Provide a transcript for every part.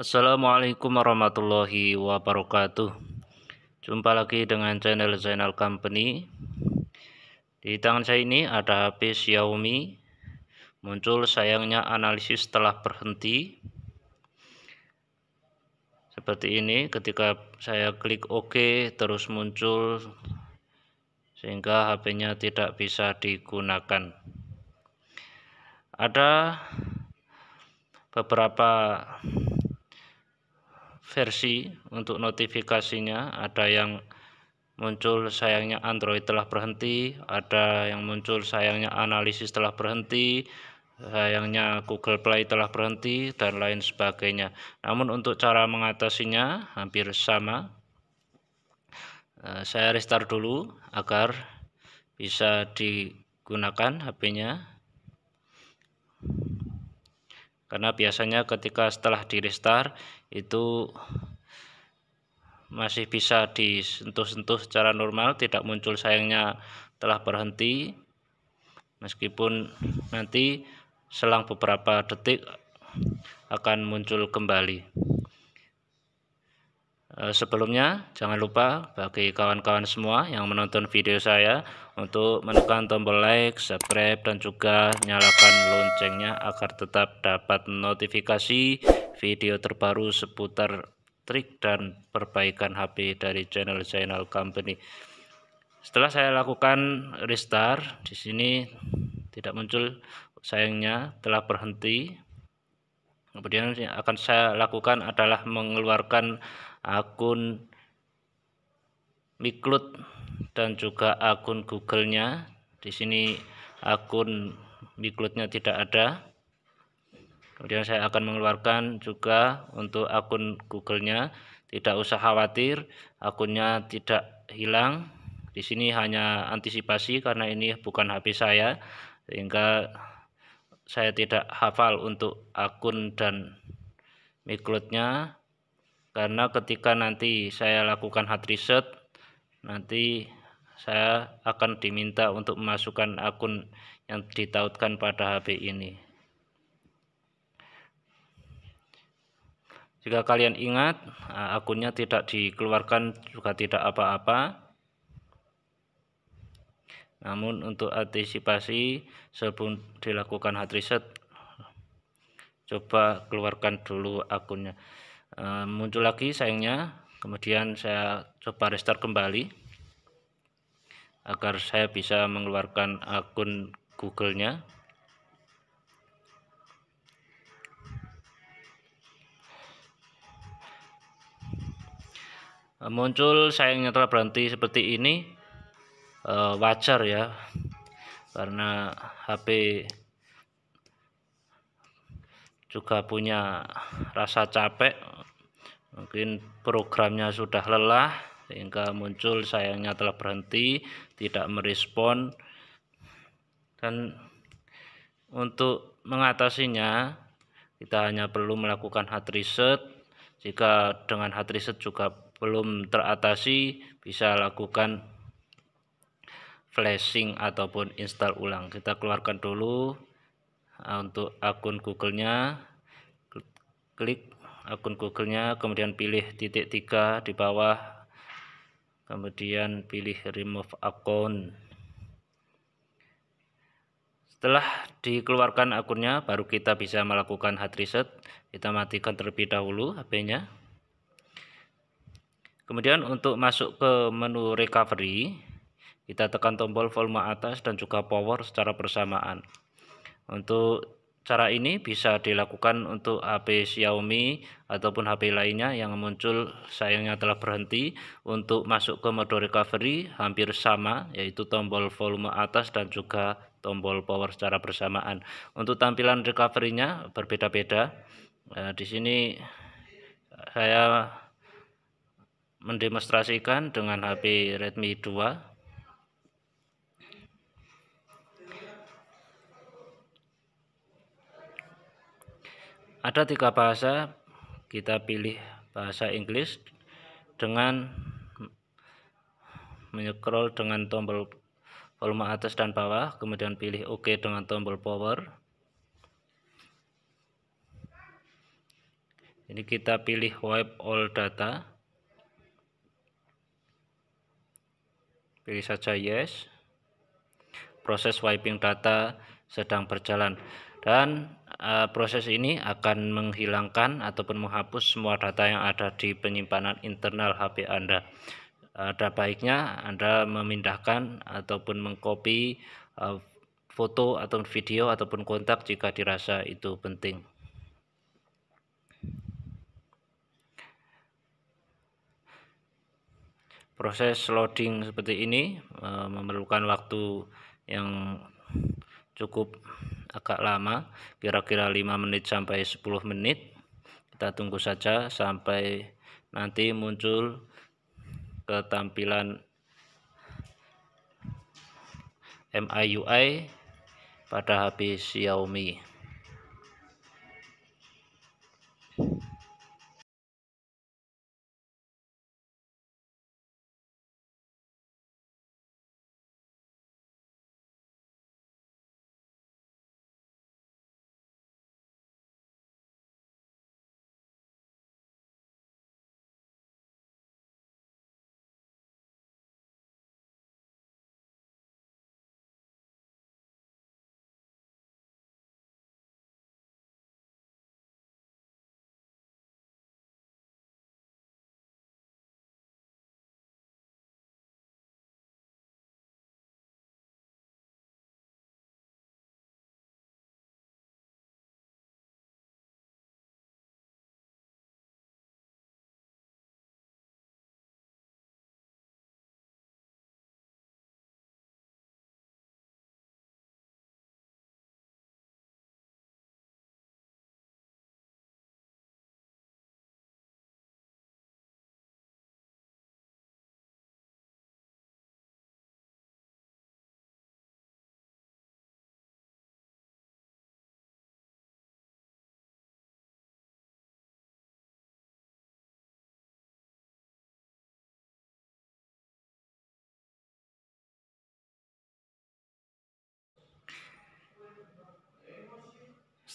Assalamualaikum warahmatullahi wabarakatuh Jumpa lagi dengan channel Zainal Company Di tangan saya ini ada HP Xiaomi Muncul sayangnya analisis telah berhenti Seperti ini ketika saya klik OK terus muncul Sehingga HP-nya tidak bisa digunakan Ada beberapa versi untuk notifikasinya ada yang muncul sayangnya Android telah berhenti ada yang muncul sayangnya analisis telah berhenti sayangnya Google Play telah berhenti dan lain sebagainya namun untuk cara mengatasinya hampir sama eh, saya restart dulu agar bisa digunakan HP-nya karena biasanya ketika setelah di restart itu masih bisa disentuh-sentuh secara normal tidak muncul sayangnya telah berhenti meskipun nanti selang beberapa detik akan muncul kembali Eh, sebelumnya jangan lupa bagi kawan-kawan semua yang menonton video saya untuk menekan tombol like, subscribe dan juga nyalakan loncengnya agar tetap dapat notifikasi video terbaru seputar trik dan perbaikan HP dari channel channel Company. Setelah saya lakukan restart di sini tidak muncul sayangnya telah berhenti Kemudian yang akan saya lakukan adalah mengeluarkan akun Miklut dan juga akun Google-nya. Di sini akun Miklutnya tidak ada. Kemudian saya akan mengeluarkan juga untuk akun Google-nya. Tidak usah khawatir, akunnya tidak hilang. Di sini hanya antisipasi karena ini bukan HP saya sehingga saya tidak hafal untuk akun dan mikrotnya karena ketika nanti saya lakukan hard reset nanti saya akan diminta untuk memasukkan akun yang ditautkan pada HP ini jika kalian ingat akunnya tidak dikeluarkan juga tidak apa-apa namun untuk antisipasi sebelum dilakukan hard reset coba keluarkan dulu akunnya e, muncul lagi sayangnya kemudian saya coba restart kembali agar saya bisa mengeluarkan akun Google-nya eh, muncul sayangnya telah berhenti seperti ini uh, wajar ya karena HP juga punya rasa capek mungkin programnya sudah lelah sehingga muncul sayangnya telah berhenti tidak merespon dan untuk mengatasinya kita hanya perlu melakukan hard reset jika dengan hard reset juga belum teratasi bisa lakukan flashing ataupun install ulang kita keluarkan dulu uh, untuk akun Google-nya klik akun Google-nya kemudian pilih titik tiga di bawah kemudian pilih remove account setelah dikeluarkan akunnya baru kita bisa melakukan hard reset kita matikan terlebih dahulu HP-nya kemudian untuk masuk ke menu recovery kita tekan tombol volume atas dan juga power secara bersamaan untuk cara ini bisa dilakukan untuk HP Xiaomi ataupun HP lainnya yang muncul sayangnya telah berhenti untuk masuk ke mode recovery hampir sama yaitu tombol volume atas dan juga tombol power secara bersamaan untuk tampilan recovery-nya berbeda-beda nah, di sini saya mendemonstrasikan dengan HP Redmi 2 Ada tiga bahasa, kita pilih bahasa Inggris dengan menyekrol dengan tombol volume atas dan bawah, kemudian pilih OK dengan tombol power. Ini kita pilih wipe all data. Pilih saja yes. Proses wiping data sedang berjalan dan uh, proses ini akan menghilangkan ataupun menghapus semua data yang ada di penyimpanan internal HP Anda. Eh, ada baiknya Anda memindahkan ataupun mengcopy uh, foto atau video ataupun kontak jika dirasa itu penting. Proses loading seperti ini uh, memerlukan waktu yang cukup agak lama kira-kira 5 menit sampai 10 menit kita tunggu saja sampai nanti muncul ke tampilan MIUI pada HP Xiaomi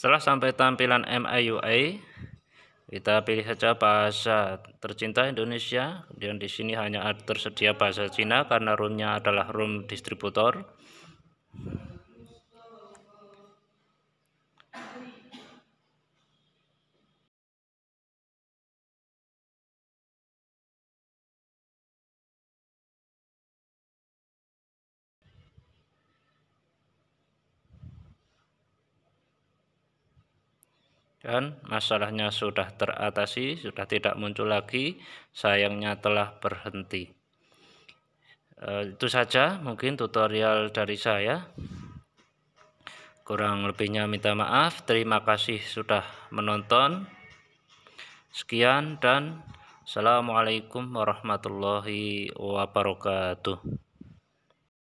Setelah sampai tampilan MIUI, kita pilih saja bahasa tercinta Indonesia. Kemudian di sini hanya tersedia bahasa Cina karena roomnya adalah room distributor. kan masalahnya sudah teratasi, sudah tidak muncul lagi, sayangnya telah berhenti. E, itu saja mungkin tutorial dari saya. Kurang lebihnya minta maaf. Terima kasih sudah menonton. Sekian dan Assalamualaikum warahmatullahi wabarakatuh.